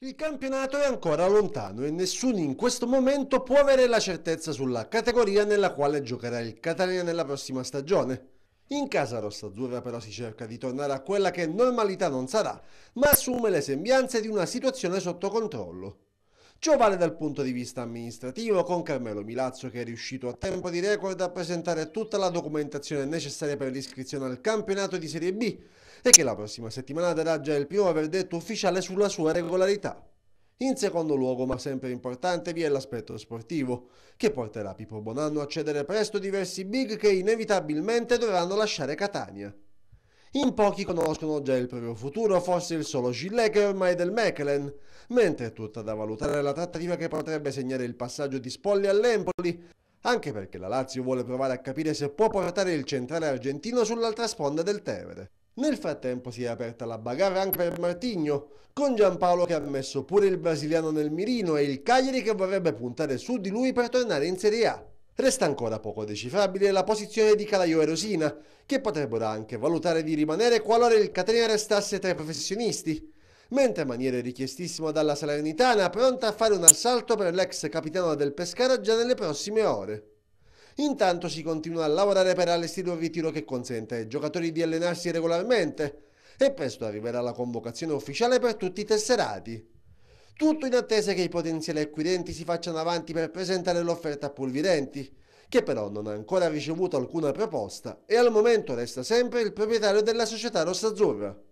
Il campionato è ancora lontano e nessuno in questo momento può avere la certezza sulla categoria nella quale giocherà il Catania nella prossima stagione. In casa rossazzurra però si cerca di tornare a quella che normalità non sarà, ma assume le sembianze di una situazione sotto controllo. Ciò vale dal punto di vista amministrativo, con Carmelo Milazzo che è riuscito a tempo di record a presentare tutta la documentazione necessaria per l'iscrizione al campionato di Serie B e che la prossima settimana darà già il primo verdetto ufficiale sulla sua regolarità. In secondo luogo, ma sempre importante, vi è l'aspetto sportivo, che porterà Pippo Bonanno a cedere presto diversi big che inevitabilmente dovranno lasciare Catania. In pochi conoscono già il proprio futuro, forse il solo Gillet ormai del Mechelen, mentre è tutta da valutare la trattativa che potrebbe segnare il passaggio di Spolli all'Empoli, anche perché la Lazio vuole provare a capire se può portare il centrale argentino sull'altra sponda del Tevere. Nel frattempo si è aperta la bagarre anche per Martigno, con Giampaolo che ha messo pure il brasiliano nel mirino e il Cagliari che vorrebbe puntare su di lui per tornare in Serie A. Resta ancora poco decifrabile la posizione di Calaio e Rosina, che potrebbero anche valutare di rimanere qualora il Catania restasse tra i professionisti, mentre Maniere è richiestissimo dalla Salernitana pronta a fare un assalto per l'ex capitano del Pescara già nelle prossime ore. Intanto si continua a lavorare per allestire un ritiro che consente ai giocatori di allenarsi regolarmente e presto arriverà la convocazione ufficiale per tutti i tesserati tutto in attesa che i potenziali acquirenti si facciano avanti per presentare l'offerta a Pulvidenti, che però non ha ancora ricevuto alcuna proposta e al momento resta sempre il proprietario della società rossa azzurra.